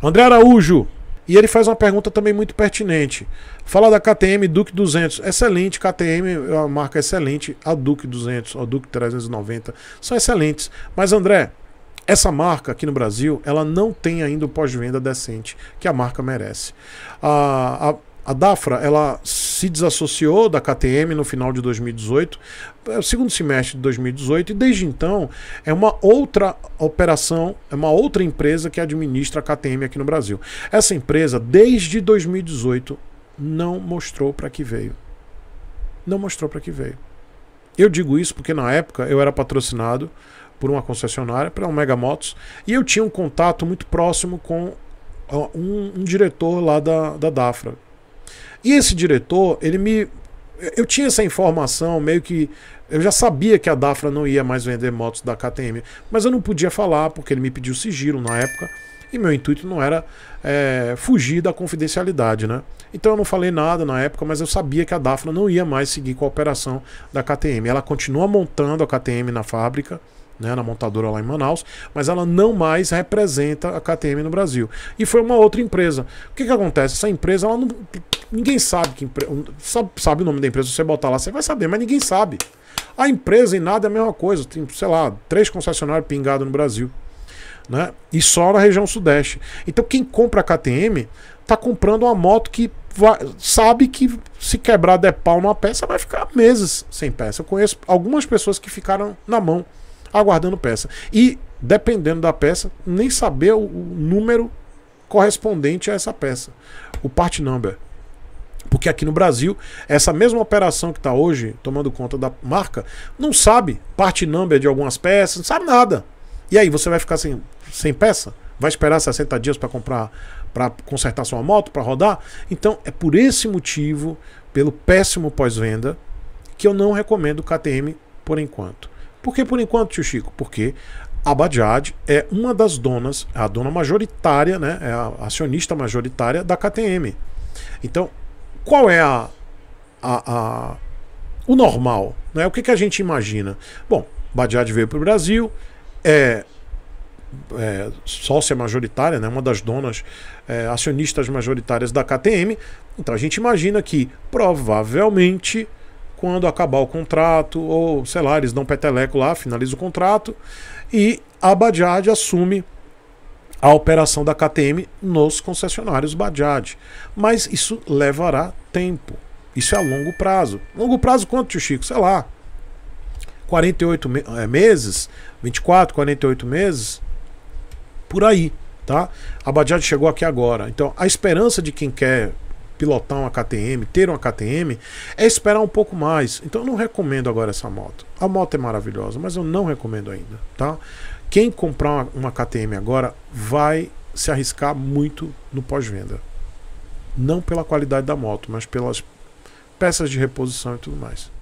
André Araújo, e ele faz uma pergunta também muito pertinente. Fala da KTM Duke 200. Excelente, KTM é uma marca excelente. A Duke 200, a Duke 390 são excelentes. Mas, André, essa marca aqui no Brasil, ela não tem ainda o pós-venda decente que a marca merece. A, a, a Dafra, ela se desassociou da KTM no final de 2018, é, segundo semestre de 2018, e desde então é uma outra operação, é uma outra empresa que administra a KTM aqui no Brasil. Essa empresa, desde 2018, não mostrou para que veio. Não mostrou para que veio. Eu digo isso porque na época eu era patrocinado por uma concessionária, pela Mega Motos, e eu tinha um contato muito próximo com um, um diretor lá da, da DAFRA, e esse diretor, ele me. Eu tinha essa informação meio que. Eu já sabia que a Dafra não ia mais vender motos da KTM, mas eu não podia falar porque ele me pediu sigilo na época e meu intuito não era é, fugir da confidencialidade, né? Então eu não falei nada na época, mas eu sabia que a Dafra não ia mais seguir com a operação da KTM. Ela continua montando a KTM na fábrica, né, na montadora lá em Manaus, mas ela não mais representa a KTM no Brasil. E foi uma outra empresa. O que, que acontece? Essa empresa, ela não, ninguém sabe que sabe, sabe o nome da empresa. Se você botar lá, você vai saber, mas ninguém sabe. A empresa em nada é a mesma coisa. Tem, sei lá, três concessionários pingados no Brasil. Né? E só na região sudeste. Então quem compra a KTM está comprando uma moto que vai, sabe que se quebrar de pau numa peça vai ficar meses sem peça. Eu conheço algumas pessoas que ficaram na mão aguardando peça. E, dependendo da peça, nem saber o, o número correspondente a essa peça, o part number. Porque aqui no Brasil, essa mesma operação que está hoje, tomando conta da marca, não sabe parte number de algumas peças, não sabe nada. E aí, você vai ficar sem, sem peça? Vai esperar 60 dias para comprar, para consertar sua moto, para rodar? Então, é por esse motivo, pelo péssimo pós-venda, que eu não recomendo o KTM por enquanto. Por que por enquanto, tio Chico? Porque a Bajaj é uma das donas, é a dona majoritária, né, é a acionista majoritária da KTM. Então, qual é a, a, a o normal? Né? O que, que a gente imagina? Bom, Bajaj veio para o Brasil, é, é, sócia majoritária, né, uma das donas é, acionistas majoritárias da KTM. Então a gente imagina que provavelmente quando acabar o contrato, ou sei lá, eles dão peteleco lá, finaliza o contrato, e a Bajaj assume a operação da KTM nos concessionários Bajaj. Mas isso levará tempo. Isso é a longo prazo. Longo prazo quanto, tio Chico? Sei lá. 48 me eh, meses, 24, 48 meses, por aí, tá? A Bajaj chegou aqui agora. Então, a esperança de quem quer pilotar uma KTM, ter uma KTM, é esperar um pouco mais. Então eu não recomendo agora essa moto. A moto é maravilhosa, mas eu não recomendo ainda, tá? Quem comprar uma, uma KTM agora vai se arriscar muito no pós-venda. Não pela qualidade da moto, mas pelas peças de reposição e tudo mais.